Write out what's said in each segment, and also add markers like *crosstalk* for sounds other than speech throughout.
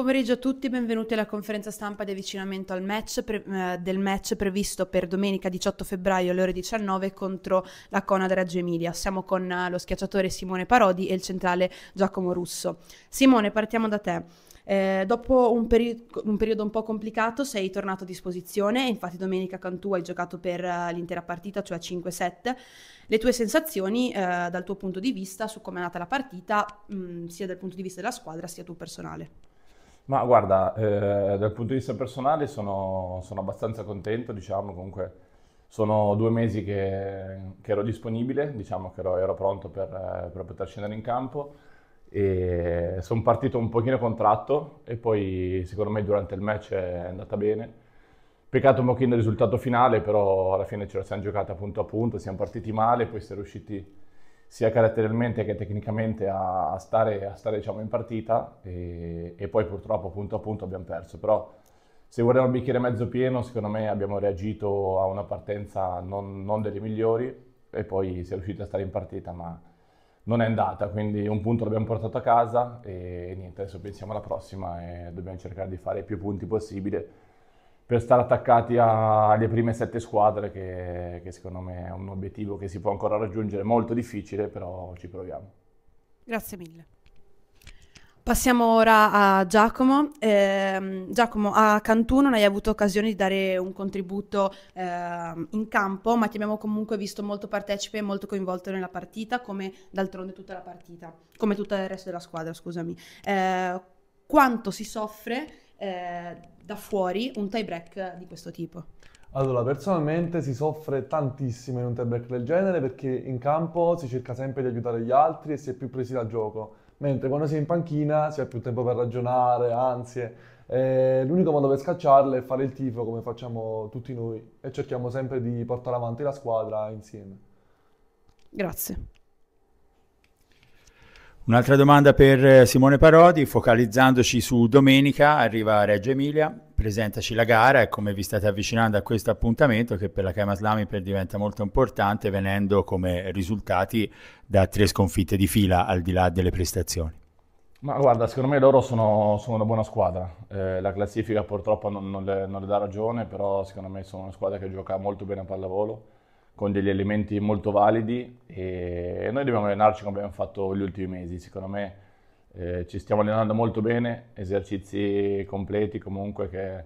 pomeriggio a tutti, benvenuti alla conferenza stampa di avvicinamento al match pre- eh, del match previsto per domenica 18 febbraio alle ore 19 contro la Conad Reggio Emilia. Siamo con eh, lo schiacciatore Simone Parodi e il centrale Giacomo Russo. Simone, partiamo da te. Eh, dopo un, peri- un, periodo un po' complicato sei tornato a disposizione, infatti domenica Cantù hai giocato per eh, l'intera partita, cioè 5-7. Le tue sensazioni uh, dal tuo punto di vista su come è andata la partita, mh, mm, sia dal punto di vista della squadra sia tu personale? Ma guarda, eh, dal punto di vista personale sono, sono, abbastanza contento, diciamo, comunque sono due mesi che, che ero disponibile, diciamo che ero, ero pronto per, eh, per, poter scendere in campo e sono partito un pochino contratto e poi secondo me durante il match è andata bene. Peccato un pochino il risultato finale, però alla fine ce la siamo giocata punto a punto, siamo partiti male, poi si è riusciti sia caratterialmente che tecnicamente a, stare, a stare diciamo, in partita e, e, poi purtroppo punto a punto abbiamo perso. Però se guardiamo il bicchiere mezzo pieno, secondo me abbiamo reagito a una partenza non, non delle migliori e poi si è riusciti a stare in partita, ma non è andata, quindi un punto l'abbiamo portato a casa e niente, adesso pensiamo alla prossima e dobbiamo cercare di fare più punti possibile per stare attaccati alle prime sette squadre, che, che secondo me è un obiettivo che si può ancora raggiungere, molto difficile, però ci proviamo. Grazie mille. Passiamo ora a Giacomo. Eh, Giacomo, a Cantù non hai avuto occasione di dare un contributo eh, in campo, ma ti abbiamo comunque visto molto partecipe e molto coinvolto nella partita, come d'altronde tutta la partita, come tutto il resto della squadra, scusami. Eh, quanto si soffre eh, da fuori un tie break di questo tipo? Allora, personalmente si soffre tantissimo in un tie break del genere perché in campo si cerca sempre di aiutare gli altri e si è più presi dal gioco, mentre quando si è in panchina si ha più tempo per ragionare, ansie. Eh, l'unico modo per scacciarle è fare il tifo come facciamo tutti noi e cerchiamo sempre di portare avanti la squadra insieme. Grazie. Un'altra domanda per eh, Simone Parodi, focalizzandoci su domenica, arriva Reggio Emilia, presentaci la gara e come vi state avvicinando a questo appuntamento che per la Kema Slamipel diventa molto importante venendo come risultati da tre sconfitte di fila al di là delle prestazioni. Ma guarda, secondo me loro sono, sono una buona squadra, eh, la classifica purtroppo non, non, le, non, le, dà ragione, però secondo me sono una squadra che gioca molto bene a pallavolo, con degli elementi molto validi e noi dobbiamo allenarci come abbiamo fatto gli ultimi mesi, secondo me eh, ci stiamo allenando molto bene, esercizi completi comunque che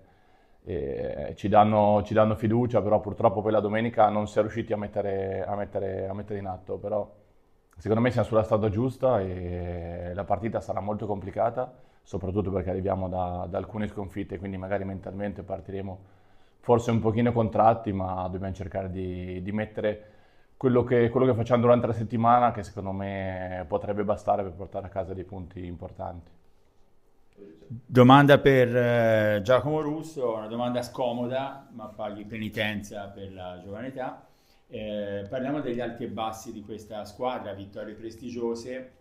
eh, ci, danno, ci, danno, fiducia, però purtroppo poi la domenica non si è riusciti a mettere, a mettere, a mettere in atto, però secondo me siamo sulla strada giusta e la partita sarà molto complicata, soprattutto perché arriviamo da, da alcune sconfitte, quindi magari mentalmente partiremo forse un pochino contratti, ma dobbiamo cercare di, di mettere quello che, quello che, facciamo durante la settimana, che secondo me potrebbe bastare per portare a casa dei punti importanti. Domanda per eh, Giacomo Russo, una domanda scomoda, ma paghi penitenza per la giovane età. Eh, parliamo degli alti e bassi di questa squadra, vittorie prestigiose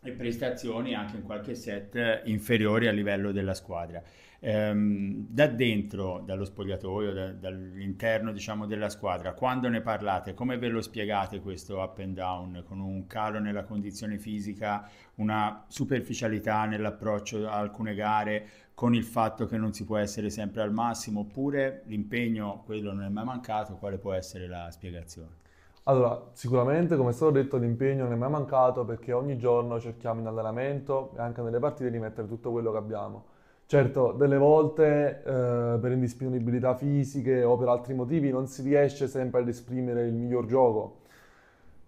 e prestazioni anche in qualche set inferiori a livello della squadra ehm, da dentro, dallo spogliatoio, da, dall'interno diciamo, della squadra, quando ne parlate, come ve lo spiegate questo up and down con un calo nella condizione fisica, una superficialità nell'approccio a alcune gare, con il fatto che non si può essere sempre al massimo, oppure l'impegno, quello non è mai mancato, quale può essere la spiegazione? Allora, sicuramente, come è stato detto, l'impegno non è mai mancato perché ogni giorno cerchiamo in allenamento e anche nelle partite di mettere tutto quello che abbiamo. Certo, delle volte eh, per indisponibilità fisiche o per altri motivi non si riesce sempre ad esprimere il miglior gioco,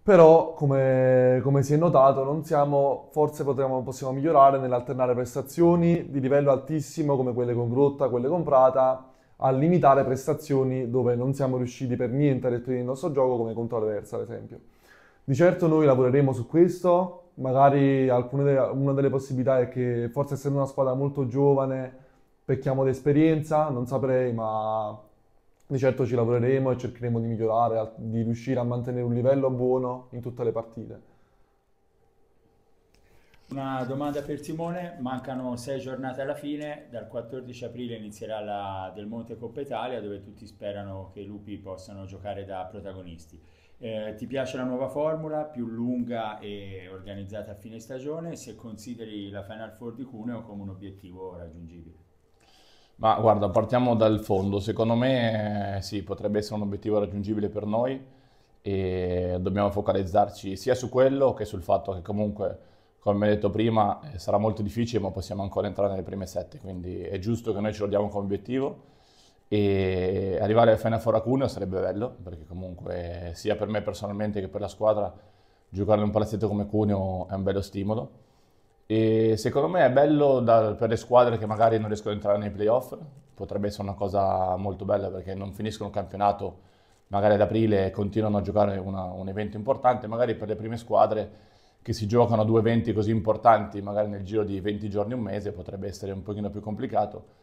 però come, come si è notato siamo, forse potremo, possiamo migliorare nell'alternare prestazioni di livello altissimo come quelle con Grotta, quelle con Prata, a limitare prestazioni dove non siamo riusciti per niente a esprimere il nostro gioco come contro l'Aversa ad esempio. Di certo noi lavoreremo su questo, magari de- una delle possibilità è che forse essendo una squadra molto giovane pecchiamo di esperienza, non saprei, ma di certo ci lavoreremo e cercheremo di migliorare, di riuscire a mantenere un livello buono in tutte le partite. Una domanda per Simone, mancano sei giornate alla fine, dal 14 aprile inizierà la Del Monte Coppa Italia dove tutti sperano che i lupi possano giocare da protagonisti. Eh, ti piace la nuova formula più lunga e organizzata a fine stagione se consideri la Final Four di Cuneo come un obiettivo raggiungibile? Ma guarda, partiamo dal fondo. Secondo me eh, sì, potrebbe essere un obiettivo raggiungibile per noi e dobbiamo focalizzarci sia su quello che sul fatto che comunque, come detto prima, eh, sarà molto difficile ma possiamo ancora entrare nelle prime sette, quindi è giusto che noi ce lo diamo come obiettivo e arrivare al Final Four a Cuneo sarebbe bello, perché comunque sia per me personalmente che per la squadra giocare in un palazzetto come Cuneo è un bello stimolo. E secondo me è bello da, per le squadre che magari non riescono ad entrare nei playoff, potrebbe essere una cosa molto bella perché non finiscono il campionato magari ad aprile e continuano a giocare una, un evento importante, magari per le prime squadre che si giocano due eventi così importanti magari nel giro di 20 giorni, un mese, potrebbe essere un pochino più complicato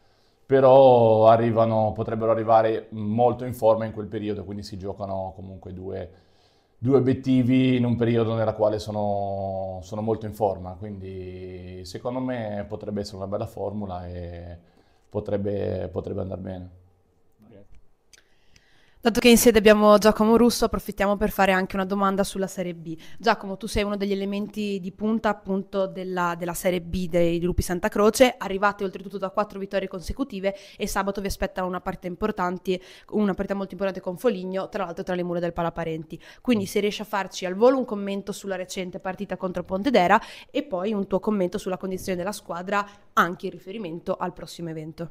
però arrivano, potrebbero arrivare molto in forma in quel periodo, quindi si giocano comunque due, due obiettivi in un periodo nella quale sono, sono, molto in forma, quindi secondo me potrebbe essere una bella formula e potrebbe, potrebbe andare bene. Dato che in sede abbiamo Giacomo Russo, approfittiamo per fare anche una domanda sulla Serie B. Giacomo, tu sei uno degli elementi di punta appunto della, della Serie B dei Lupi Santa Croce, arrivate oltretutto da quattro vittorie consecutive e sabato vi aspetta una partita importante, una partita molto importante con Foligno, tra l'altro tra le mura del Palaparenti. Quindi se riesci a farci al volo un commento sulla recente partita contro Pontedera e poi un tuo commento sulla condizione della squadra anche in riferimento al prossimo evento.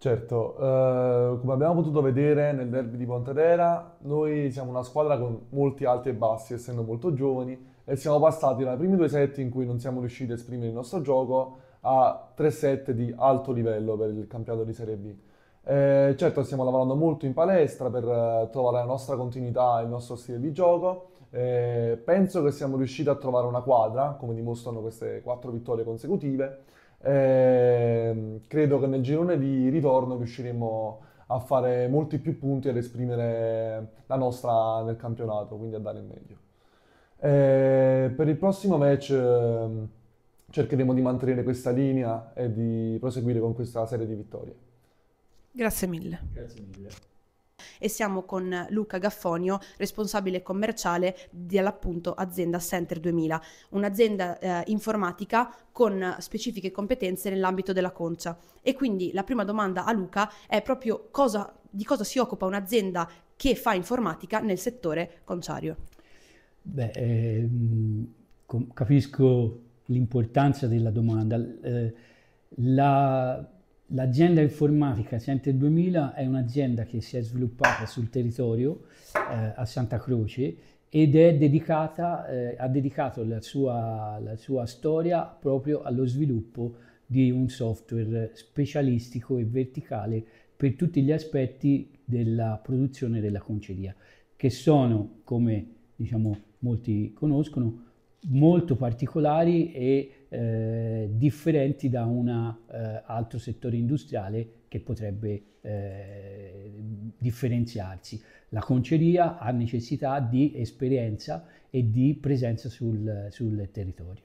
Certo, eh, come abbiamo potuto vedere nel derby di Pontedera, noi siamo una squadra con molti alti e bassi, essendo molto giovani, e siamo passati dai primi due set in cui non siamo riusciti a esprimere il nostro gioco a tre set di alto livello per il campionato di Serie B. Eh, certo, stiamo lavorando molto in palestra per eh, trovare la nostra continuità e il nostro stile di gioco. Eh, penso che siamo riusciti a trovare una quadra, come dimostrano queste quattro vittorie consecutive e ehm, credo che nel girone di ritorno riusciremo a fare molti più punti ad esprimere la nostra nel campionato, quindi a dare il meglio. E ehm, per il prossimo match ehm, cercheremo di mantenere questa linea e di proseguire con questa serie di vittorie. Grazie mille. Grazie mille e siamo con Luca Gaffonio, responsabile commerciale dell'appunto azienda Center 2000, un'azienda eh, informatica con specifiche competenze nell'ambito della concia. E quindi la prima domanda a Luca è proprio cosa, di cosa si occupa un'azienda che fa informatica nel settore conciario. Beh, eh, capisco l'importanza della domanda. Eh, la L'azienda informatica Center 2000 è un'azienda che si è sviluppata sul territorio eh, a Santa Croce ed dedicata, eh, ha dedicato la sua, la sua, storia proprio allo sviluppo di un software specialistico e verticale per tutti gli aspetti della produzione della conceria, che sono, come diciamo, molti conoscono, molto particolari e eh, differenti da un eh, altro settore industriale che potrebbe eh, differenziarsi. La conceria ha necessità di esperienza e di presenza sul, sul territorio.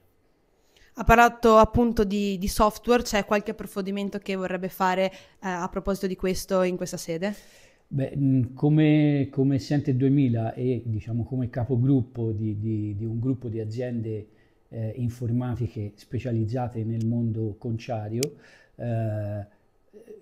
Ha parlato appunto di, di, software, c'è qualche approfondimento che vorrebbe fare eh, a proposito di questo in questa sede? Beh, come, come Sente 2000 e diciamo come capogruppo di, di, di un gruppo di aziende eh, informatiche specializzate nel mondo conciario, eh,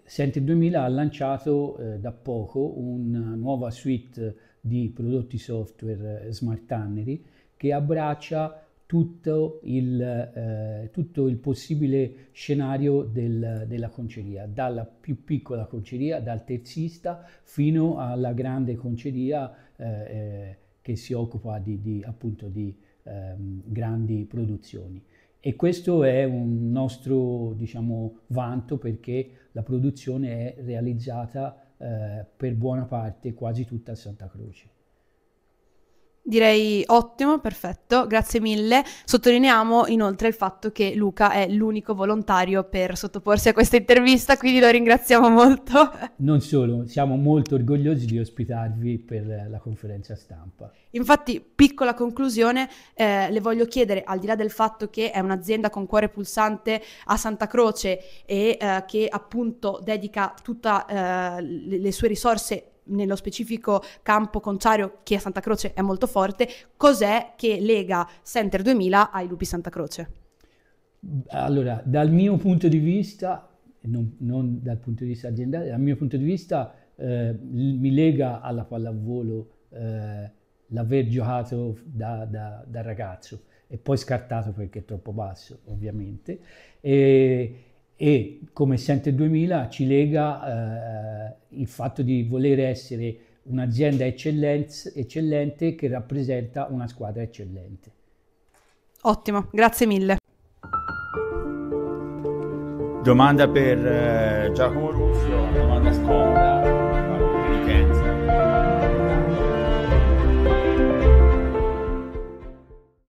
Sente 2000 ha lanciato eh, da poco una nuova suite di prodotti software eh, Smart Tannery che abbraccia tutto il, eh, tutto il possibile scenario del, della conceria, dalla più piccola conceria, dal terzista, fino alla grande conceria eh, eh che si occupa di, di appunto di ehm, grandi produzioni. E questo è un nostro diciamo, vanto perché la produzione è realizzata eh, per buona parte, quasi tutta a Santa Croce. Direi ottimo, perfetto, grazie mille. Sottolineiamo inoltre il fatto che Luca è l'unico volontario per sottoporsi a questa intervista, quindi lo ringraziamo molto. *laughs* Non solo, siamo molto orgogliosi di ospitarvi per la conferenza stampa. Infatti, piccola conclusione, eh, le voglio chiedere, al di là del fatto che è un'azienda con cuore pulsante a Santa Croce e eh, che appunto dedica tutte eh, le sue risorse nello specifico campo contrario che a Santa Croce è molto forte, cos'è che lega Center 2000 ai lupi Santa Croce? Allora, dal mio punto di vista, non, non dal punto di vista aziendale, dal mio punto di vista eh, mi lega alla pallavolo eh, l'aver giocato da, da, da, ragazzo e poi scartato perché è troppo basso, ovviamente. E, e come Sente 2000 ci lega eh, il fatto di voler essere un'azienda eccellente che rappresenta una squadra eccellente. Ottimo, grazie mille. Domanda per eh, Giacomo Ruffio, domanda scomoda.